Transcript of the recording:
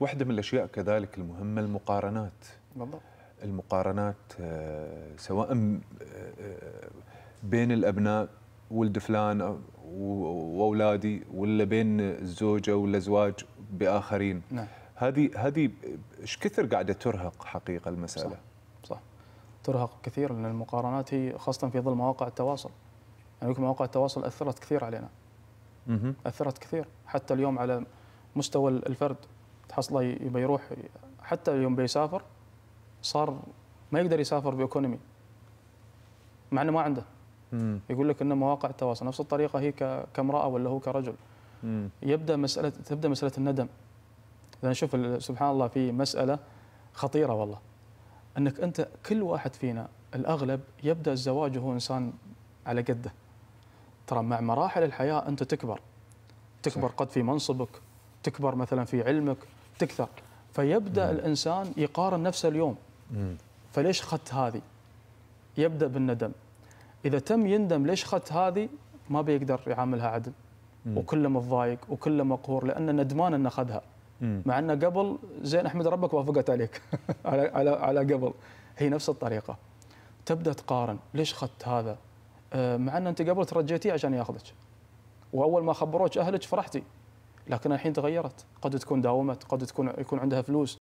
واحدة من الأشياء كذلك المهمة المقارنات بالضبط المقارنات آه، سواء آه، آه، بين الأبناء ولد فلان وأولادي ولا بين الزوجة والأزواج بآخرين نعم. هذه هذه ايش كثر قاعده ترهق حقيقه المساله صح. صح ترهق كثير لان المقارنات هي خاصه في ظل مواقع التواصل يعني مواقع التواصل اثرت كثير علينا اثرت كثير حتى اليوم على مستوى الفرد تحصله يبي يروح حتى يوم بيسافر صار ما يقدر يسافر بايكونومي مع انه ما عنده مم. يقول لك انه مواقع التواصل نفس الطريقه هي كامراه ولا هو كرجل مم. يبدا مساله تبدا مساله الندم اذا شوف سبحان الله في مساله خطيره والله انك انت كل واحد فينا الاغلب يبدا الزواج وهو انسان على قده ترى مع مراحل الحياه انت تكبر تكبر صح. قد في منصبك تكبر مثلا في علمك تكثر فيبدا مم. الانسان يقارن نفسه اليوم مم. فليش اخذت هذه؟ يبدا بالندم اذا تم يندم ليش اخذت هذه ما بيقدر يعاملها عدل وكله متضايق وكله مقهور لانه ندمان انه اخذها مع انه قبل زين احمد ربك وافقت عليك على على على قبل هي نفس الطريقه تبدا تقارن ليش اخذت هذا؟ آه، مع ان انت قبل ترجيتيه عشان ياخذك واول ما خبروك اهلك فرحتي لكن الحين تغيرت قد تكون داومت قد تكون يكون عندها فلوس